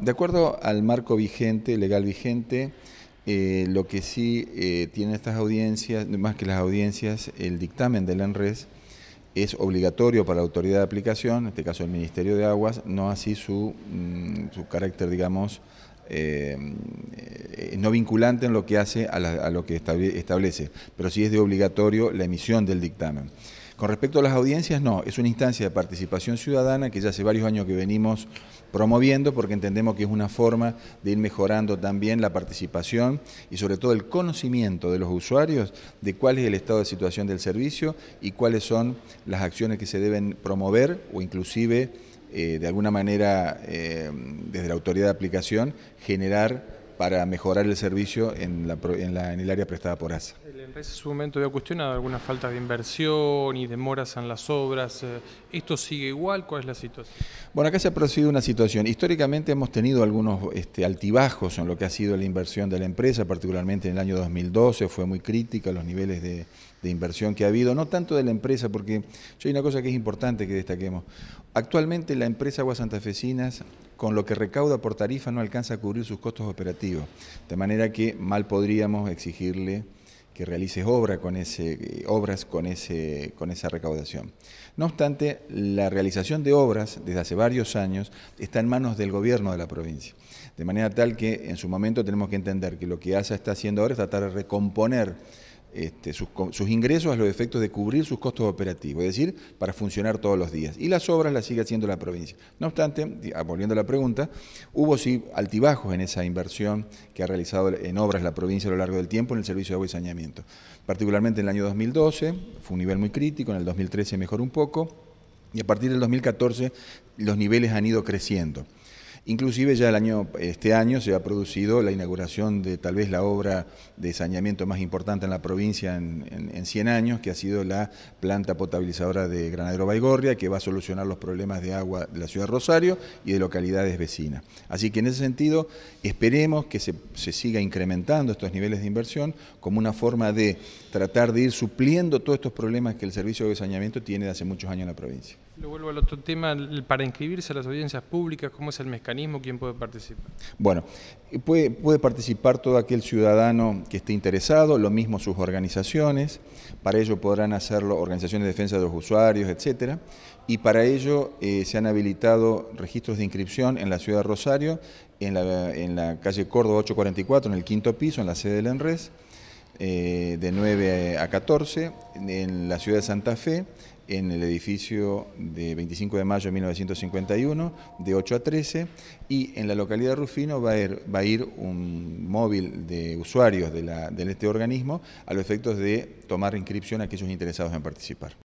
De acuerdo al marco vigente, legal vigente, eh, lo que sí eh, tienen estas audiencias, más que las audiencias, el dictamen del ENRES es obligatorio para la autoridad de aplicación, en este caso el Ministerio de Aguas, no así su, mm, su carácter, digamos, eh, no vinculante en lo que hace a, a lo que establece, pero sí es de obligatorio la emisión del dictamen. Con respecto a las audiencias, no, es una instancia de participación ciudadana que ya hace varios años que venimos promoviendo porque entendemos que es una forma de ir mejorando también la participación y sobre todo el conocimiento de los usuarios de cuál es el estado de situación del servicio y cuáles son las acciones que se deben promover o inclusive eh, de alguna manera eh, desde la autoridad de aplicación generar para mejorar el servicio en, en, el área prestada por ASA. ¿La empresa en su momento había cuestionado algunas faltas de inversión y demoras en las obras. Eh, ¿Esto sigue igual? ¿Cuál es la situación? Bueno, acá se ha producido una situación. Históricamente hemos tenido algunos este, altibajos en lo que ha sido la inversión de la empresa, particularmente en el año 2012 fue muy crítica los niveles de, inversión que ha habido, no tanto de la empresa, porque hay una cosa que es importante que destaquemos. Actualmente la empresa Aguas Santafesinas con lo que recauda por tarifa no alcanza a cubrir sus costos operativos. De manera que mal podríamos exigirle que realice con ese, eh, obras con, ese, con esa recaudación. No obstante, la realización de obras desde hace varios años está en manos del gobierno de la provincia. De manera tal que en su momento tenemos que entender que lo que ASA está haciendo ahora es tratar de recomponer este, sus, sus, ingresos a los efectos de cubrir sus costos operativos, es decir, para funcionar todos los días. Y las obras las sigue haciendo la provincia. No obstante, ah, volviendo a la pregunta, hubo sí altibajos en esa inversión que ha realizado en obras la provincia a lo largo del tiempo en el servicio de agua y saneamiento. Particularmente en el año 2012, fue un nivel muy crítico, en el 2013 mejoró un poco, y a partir del 2014 los niveles han ido creciendo. Inclusive ya el año, este año se ha producido la inauguración de tal vez la obra de saneamiento más importante en la provincia en, 100 años, que ha sido la planta potabilizadora de Granadero Baigorria, que va a solucionar los problemas de agua de la ciudad de Rosario y de localidades vecinas. Así que en ese sentido esperemos que se, se siga incrementando estos niveles de inversión como una forma de tratar de ir supliendo todos estos problemas que el servicio de saneamiento tiene de hace muchos años en la provincia. Lo vuelvo al otro tema, para inscribirse a las audiencias públicas, ¿cómo es el mecanismo? ¿Quién puede participar? Bueno, eh, puede, puede participar todo aquel ciudadano que esté interesado, lo mismo sus organizaciones, para ello podrán hacerlo organizaciones de defensa de los usuarios, etcétera, y para ello eh, se han habilitado registros de inscripción en la ciudad de Rosario, en la, calle Córdoba 844, en el quinto piso, en la sede del ENRES, eh, de 9 a 14, en la ciudad de Santa Fe, en el edificio de 25 de mayo de 1951, de 8 a 13, y en la localidad de Rufino va a ir, un móvil de usuarios de este organismo a los efectos de tomar inscripción a aquellos interesados en participar.